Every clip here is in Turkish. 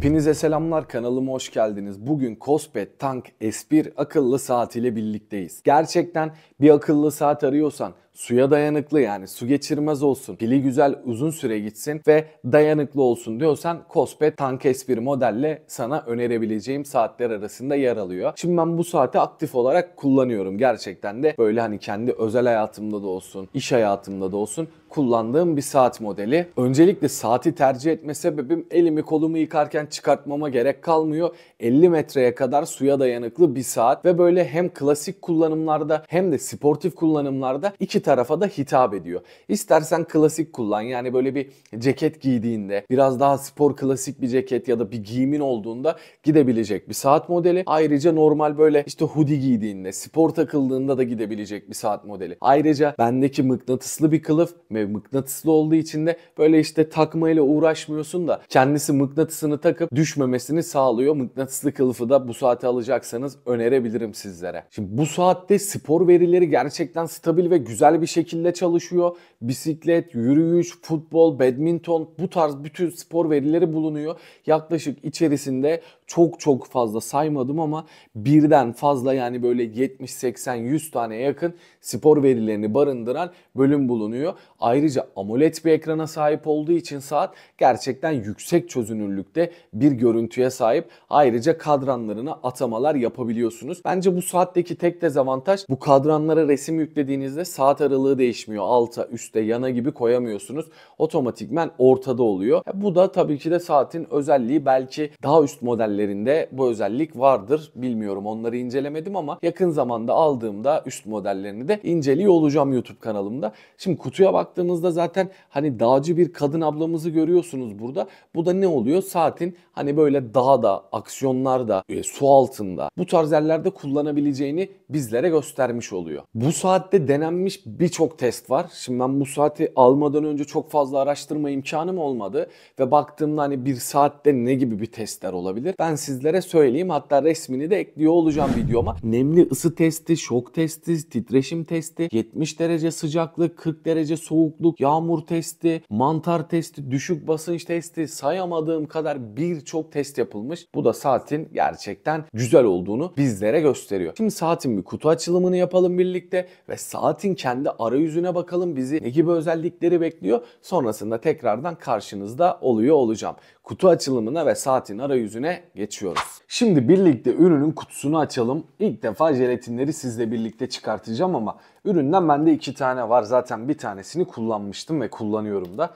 Hepinize selamlar kanalıma hoş geldiniz. Bugün Cospet Tank S1 akıllı saat ile birlikteyiz. Gerçekten bir akıllı saat arıyorsan suya dayanıklı yani su geçirmez olsun, pili güzel uzun süre gitsin ve dayanıklı olsun diyorsan Cospe Tank S1 modelle sana önerebileceğim saatler arasında yer alıyor. Şimdi ben bu saati aktif olarak kullanıyorum. Gerçekten de böyle hani kendi özel hayatımda da olsun, iş hayatımda da olsun kullandığım bir saat modeli. Öncelikle saati tercih etme sebebim elimi kolumu yıkarken çıkartmama gerek kalmıyor. 50 metreye kadar suya dayanıklı bir saat ve böyle hem klasik kullanımlarda hem de sportif kullanımlarda iki tane tarafa da hitap ediyor. İstersen klasik kullan yani böyle bir ceket giydiğinde biraz daha spor klasik bir ceket ya da bir giyimin olduğunda gidebilecek bir saat modeli. Ayrıca normal böyle işte hoodie giydiğinde spor takıldığında da gidebilecek bir saat modeli. Ayrıca bendeki mıknatıslı bir kılıf ve mıknatıslı olduğu için de böyle işte takmayla uğraşmıyorsun da kendisi mıknatısını takıp düşmemesini sağlıyor. Mıknatıslı kılıfı da bu saate alacaksanız önerebilirim sizlere. Şimdi bu saatte spor verileri gerçekten stabil ve güzel güzel bir şekilde çalışıyor. Bisiklet, yürüyüş, futbol, badminton bu tarz bütün spor verileri bulunuyor. Yaklaşık içerisinde çok çok fazla saymadım ama birden fazla yani böyle 70, 80, 100 tane yakın spor verilerini barındıran bölüm bulunuyor. Ayrıca AMOLED bir ekrana sahip olduğu için saat gerçekten yüksek çözünürlükte bir görüntüye sahip. Ayrıca kadranlarına atamalar yapabiliyorsunuz. Bence bu saatteki tek dezavantaj bu kadranlara resim yüklediğinizde saat saat aralığı değişmiyor. Alta, üste, yana gibi koyamıyorsunuz. Otomatikmen ortada oluyor. E, bu da tabii ki de saatin özelliği belki daha üst modellerinde bu özellik vardır. Bilmiyorum onları incelemedim ama yakın zamanda aldığımda üst modellerini de inceliyor olacağım YouTube kanalımda. Şimdi kutuya baktığımızda zaten hani dağcı bir kadın ablamızı görüyorsunuz burada. Bu da ne oluyor? Saatin hani böyle dağda, aksiyonlarda, e, su altında bu tarz yerlerde kullanabileceğini bizlere göstermiş oluyor. Bu saatte denenmiş birçok test var. Şimdi ben bu saati almadan önce çok fazla araştırma imkanım olmadı. Ve baktığımda hani bir saatte ne gibi bir testler olabilir? Ben sizlere söyleyeyim. Hatta resmini de ekliyor olacağım videoma. Nemli ısı testi, şok testi, titreşim testi, 70 derece sıcaklık, 40 derece soğukluk, yağmur testi, mantar testi, düşük basınç testi sayamadığım kadar birçok test yapılmış. Bu da saatin gerçekten güzel olduğunu bizlere gösteriyor. Şimdi saatin bir kutu açılımını yapalım birlikte ve saatin kendi kendi arayüzüne bakalım bizi ne gibi özellikleri bekliyor. Sonrasında tekrardan karşınızda oluyor olacağım. Kutu açılımına ve saatin arayüzüne geçiyoruz. Şimdi birlikte ürünün kutusunu açalım. İlk defa jelatinleri sizle birlikte çıkartacağım ama üründen bende iki tane var. Zaten bir tanesini kullanmıştım ve kullanıyorum da.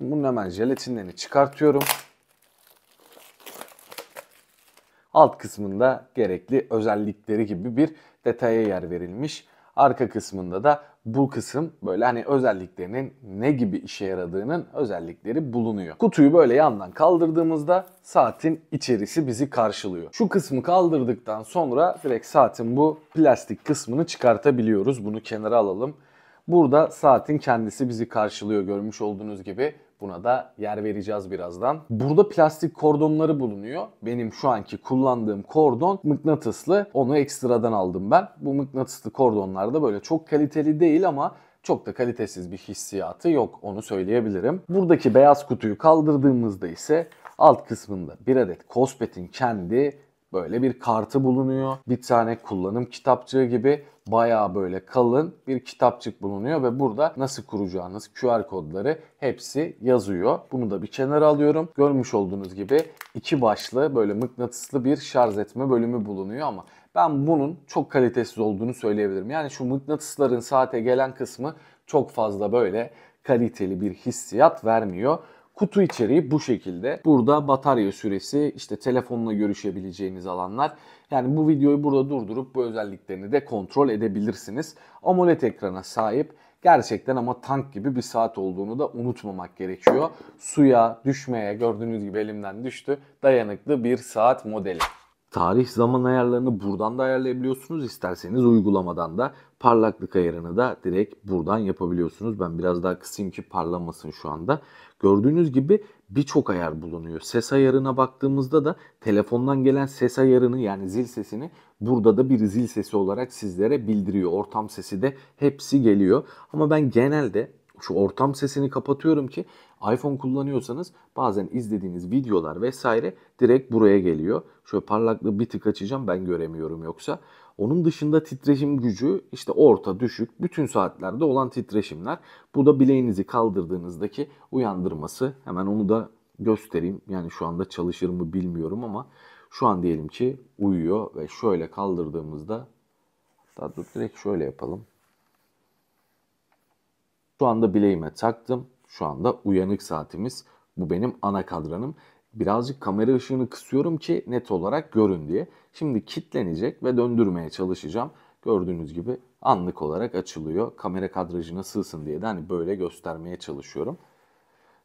Bunun hemen jelatinlerini çıkartıyorum. Alt kısmında gerekli özellikleri gibi bir detaya yer verilmiş. Arka kısmında da bu kısım böyle hani özelliklerinin ne gibi işe yaradığının özellikleri bulunuyor. Kutuyu böyle yandan kaldırdığımızda saatin içerisi bizi karşılıyor. Şu kısmı kaldırdıktan sonra direkt saatin bu plastik kısmını çıkartabiliyoruz. Bunu kenara alalım. Burada saatin kendisi bizi karşılıyor görmüş olduğunuz gibi. Buna da yer vereceğiz birazdan. Burada plastik kordonları bulunuyor. Benim şu anki kullandığım kordon mıknatıslı. Onu ekstradan aldım ben. Bu mıknatıslı kordonlar da böyle çok kaliteli değil ama çok da kalitesiz bir hissiyatı yok onu söyleyebilirim. Buradaki beyaz kutuyu kaldırdığımızda ise alt kısmında bir adet Cospet'in kendi böyle bir kartı bulunuyor. Bir tane kullanım kitapçığı gibi baya böyle kalın bir kitapçık bulunuyor ve burada nasıl kuracağınız QR kodları hepsi yazıyor. Bunu da bir kenara alıyorum. Görmüş olduğunuz gibi iki başlı böyle mıknatıslı bir şarj etme bölümü bulunuyor ama ben bunun çok kalitesiz olduğunu söyleyebilirim. Yani şu mıknatısların saate gelen kısmı çok fazla böyle kaliteli bir hissiyat vermiyor. Kutu içeriği bu şekilde. Burada batarya süresi, işte telefonla görüşebileceğiniz alanlar. Yani bu videoyu burada durdurup bu özelliklerini de kontrol edebilirsiniz. AMOLED ekrana sahip gerçekten ama tank gibi bir saat olduğunu da unutmamak gerekiyor. Suya, düşmeye gördüğünüz gibi elimden düştü dayanıklı bir saat modeli. Tarih zaman ayarlarını buradan da ayarlayabiliyorsunuz isterseniz uygulamadan da. Parlaklık ayarını da direkt buradan yapabiliyorsunuz. Ben biraz daha kısayım ki parlamasın şu anda. Gördüğünüz gibi birçok ayar bulunuyor. Ses ayarına baktığımızda da telefondan gelen ses ayarını yani zil sesini burada da bir zil sesi olarak sizlere bildiriyor. Ortam sesi de hepsi geliyor. Ama ben genelde şu ortam sesini kapatıyorum ki iPhone kullanıyorsanız bazen izlediğiniz videolar vesaire direkt buraya geliyor. Şöyle parlaklığı bir tık açacağım ben göremiyorum yoksa. Onun dışında titreşim gücü işte orta, düşük, bütün saatlerde olan titreşimler. Bu da bileğinizi kaldırdığınızdaki uyandırması. Hemen onu da göstereyim. Yani şu anda çalışır mı bilmiyorum ama şu an diyelim ki uyuyor ve şöyle kaldırdığımızda daha dur direkt şöyle yapalım. Şu anda bileğime taktım. Şu anda uyanık saatimiz. Bu benim ana kadranım birazcık kamera ışığını kısıyorum ki net olarak görün diye. Şimdi kitlenecek ve döndürmeye çalışacağım. Gördüğünüz gibi anlık olarak açılıyor. Kamera kadrajına sığsın diye de hani böyle göstermeye çalışıyorum.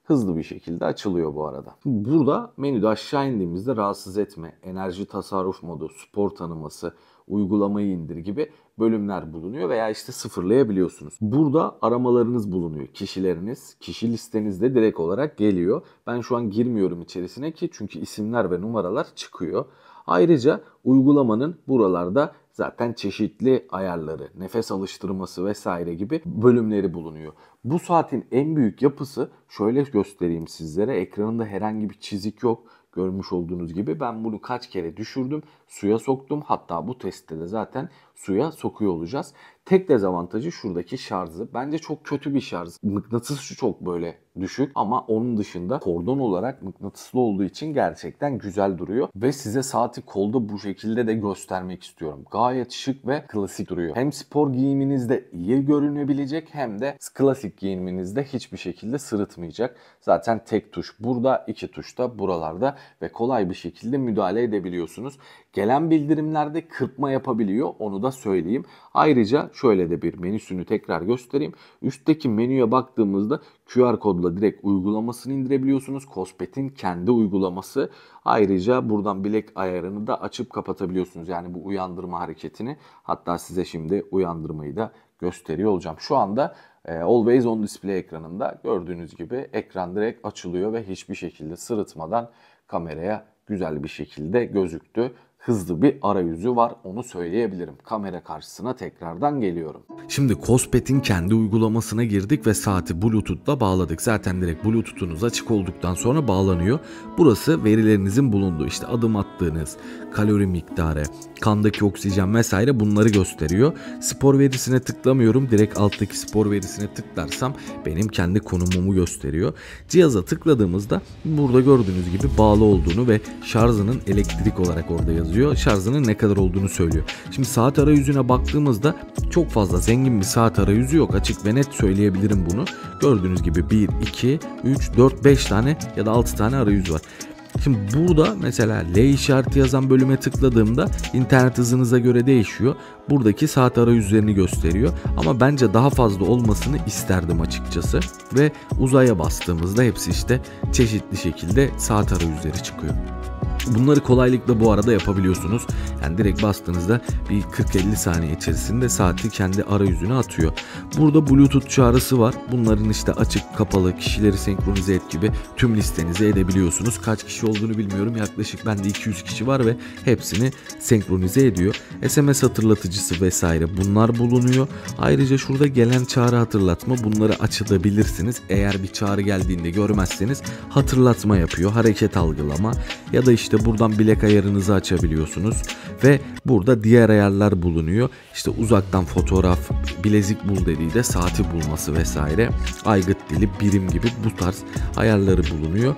Hızlı bir şekilde açılıyor bu arada. Burada menüde aşağı indiğimizde rahatsız etme, enerji tasarruf modu, spor tanıması, uygulamayı indir gibi bölümler bulunuyor veya işte sıfırlayabiliyorsunuz. Burada aramalarınız bulunuyor. Kişileriniz, kişi listenizde direkt olarak geliyor. Ben şu an girmiyorum içerisine ki çünkü isimler ve numaralar çıkıyor. Ayrıca uygulamanın buralarda zaten çeşitli ayarları, nefes alıştırması vesaire gibi bölümleri bulunuyor. Bu saatin en büyük yapısı şöyle göstereyim sizlere. Ekranında herhangi bir çizik yok. Görmüş olduğunuz gibi ben bunu kaç kere düşürdüm, suya soktum. Hatta bu testte de zaten suya sokuyor olacağız. Tek dezavantajı şuradaki şarjı. Bence çok kötü bir şarj. Mıknatısı çok böyle düşük ama onun dışında kordon olarak mıknatıslı olduğu için gerçekten güzel duruyor. Ve size saati kolda bu şekilde de göstermek istiyorum. Gayet şık ve klasik duruyor. Hem spor giyiminizde iyi görünebilecek hem de klasik giyiminizde hiçbir şekilde sırıtmayacak. Zaten tek tuş burada, iki tuş da buralarda ve kolay bir şekilde müdahale edebiliyorsunuz. Gelen bildirimlerde kırpma yapabiliyor onu da söyleyeyim. Ayrıca şöyle de bir menüsünü tekrar göstereyim. Üstteki menüye baktığımızda QR kodla direkt uygulamasını indirebiliyorsunuz. Kospet'in kendi uygulaması. Ayrıca buradan bilek ayarını da açıp kapatabiliyorsunuz. Yani bu uyandırma hareketini. Hatta size şimdi uyandırmayı da gösteriyor olacağım. Şu anda e, Always On Display ekranında gördüğünüz gibi ekran direkt açılıyor ve hiçbir şekilde sırıtmadan kameraya güzel bir şekilde gözüktü hızlı bir arayüzü var onu söyleyebilirim. Kamera karşısına tekrardan geliyorum. Şimdi Cospet'in kendi uygulamasına girdik ve saati Bluetooth'la bağladık. Zaten direkt Bluetooth'unuz açık olduktan sonra bağlanıyor. Burası verilerinizin bulunduğu işte adım attığınız, kalori miktarı, kandaki oksijen vesaire bunları gösteriyor. Spor verisine tıklamıyorum. Direkt alttaki spor verisine tıklarsam benim kendi konumumu gösteriyor. Cihaza tıkladığımızda burada gördüğünüz gibi bağlı olduğunu ve şarjının elektrik olarak orada yazıyor diyor. Şarjının ne kadar olduğunu söylüyor. Şimdi saat arayüzüne baktığımızda çok fazla zengin bir saat arayüzü yok. Açık ve net söyleyebilirim bunu. Gördüğünüz gibi 1, 2, 3, 4, 5 tane ya da 6 tane arayüz var. Şimdi burada mesela L işareti yazan bölüme tıkladığımda internet hızınıza göre değişiyor. Buradaki saat arayüzlerini gösteriyor. Ama bence daha fazla olmasını isterdim açıkçası. Ve uzaya bastığımızda hepsi işte çeşitli şekilde saat arayüzleri çıkıyor. Bunları kolaylıkla bu arada yapabiliyorsunuz. Yani direkt bastığınızda bir 40-50 saniye içerisinde saati kendi arayüzüne atıyor. Burada Bluetooth çağrısı var. Bunların işte açık, kapalı, kişileri senkronize et gibi tüm listenizi edebiliyorsunuz. Kaç kişi olduğunu bilmiyorum. Yaklaşık bende 200 kişi var ve hepsini senkronize ediyor. SMS hatırlatıcısı vesaire bunlar bulunuyor. Ayrıca şurada gelen çağrı hatırlatma bunları açılabilirsiniz. Eğer bir çağrı geldiğinde görmezseniz hatırlatma yapıyor. Hareket algılama ya da işte işte buradan bilek ayarınızı açabiliyorsunuz ve burada diğer ayarlar bulunuyor. İşte uzaktan fotoğraf, bilezik bul dediği de saati bulması vesaire. Aygıt dili, birim gibi bu tarz ayarları bulunuyor.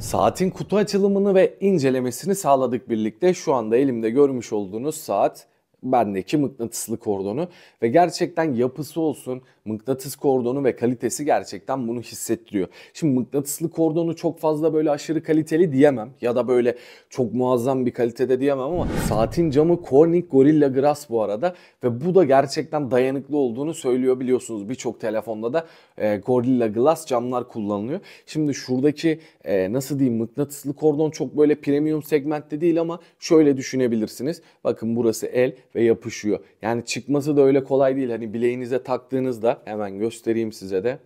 Saatin kutu açılımını ve incelemesini sağladık birlikte. Şu anda elimde görmüş olduğunuz saat bendeki mıknatıslı kordonu ve gerçekten yapısı olsun mıknatıs kordonu ve kalitesi gerçekten bunu hissettiriyor. Şimdi mıknatıslı kordonu çok fazla böyle aşırı kaliteli diyemem ya da böyle çok muazzam bir kalitede diyemem ama saatin camı Corning Gorilla Glass bu arada ve bu da gerçekten dayanıklı olduğunu söylüyor biliyorsunuz birçok telefonda da e, Gorilla Glass camlar kullanılıyor. Şimdi şuradaki e, nasıl diyeyim mıknatıslı kordon çok böyle premium segmentte değil ama şöyle düşünebilirsiniz. Bakın burası el ve yapışıyor. Yani çıkması da öyle kolay değil. Hani bileğinize taktığınızda hemen göstereyim size de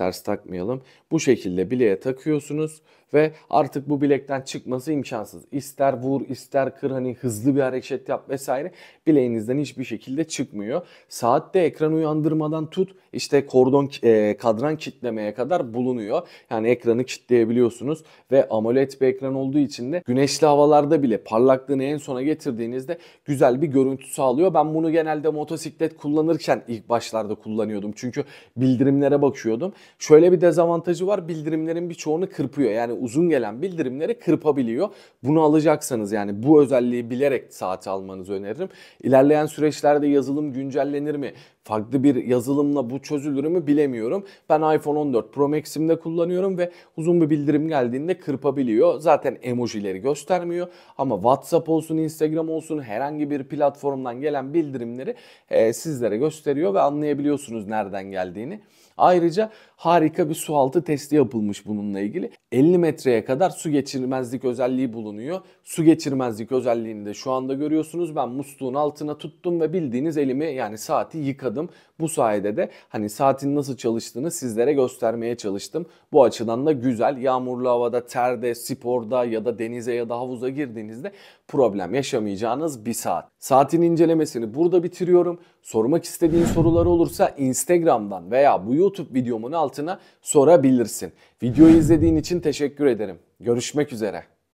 ters takmayalım. Bu şekilde bileğe takıyorsunuz ve artık bu bilekten çıkması imkansız. İster vur ister kır hani hızlı bir hareket yap vesaire bileğinizden hiçbir şekilde çıkmıyor. Saatte ekran uyandırmadan tut işte kordon e, kadran kitlemeye kadar bulunuyor. Yani ekranı kitleyebiliyorsunuz ve AMOLED bir ekran olduğu için de güneşli havalarda bile parlaklığını en sona getirdiğinizde güzel bir görüntü sağlıyor. Ben bunu genelde motosiklet kullanırken ilk başlarda kullanıyordum. Çünkü bildirimlere bakıyordum. Şöyle bir dezavantajı var. Bildirimlerin birçoğunu kırpıyor. Yani uzun gelen bildirimleri kırpabiliyor. Bunu alacaksanız yani bu özelliği bilerek saati almanızı öneririm. İlerleyen süreçlerde yazılım güncellenir mi? farklı bir yazılımla bu çözülür mü bilemiyorum. Ben iPhone 14 Pro Max'imde kullanıyorum ve uzun bir bildirim geldiğinde kırpabiliyor. Zaten emojileri göstermiyor ama WhatsApp olsun, Instagram olsun herhangi bir platformdan gelen bildirimleri e, sizlere gösteriyor ve anlayabiliyorsunuz nereden geldiğini. Ayrıca harika bir su altı testi yapılmış bununla ilgili. 50 metreye kadar su geçirmezlik özelliği bulunuyor. Su geçirmezlik özelliğini de şu anda görüyorsunuz. Ben musluğun altına tuttum ve bildiğiniz elimi yani saati yıkadım hazırladım. Bu sayede de hani saatin nasıl çalıştığını sizlere göstermeye çalıştım. Bu açıdan da güzel. Yağmurlu havada, terde, sporda ya da denize ya da havuza girdiğinizde problem yaşamayacağınız bir saat. Saatin incelemesini burada bitiriyorum. Sormak istediğin sorular olursa Instagram'dan veya bu YouTube videomun altına sorabilirsin. Videoyu izlediğin için teşekkür ederim. Görüşmek üzere.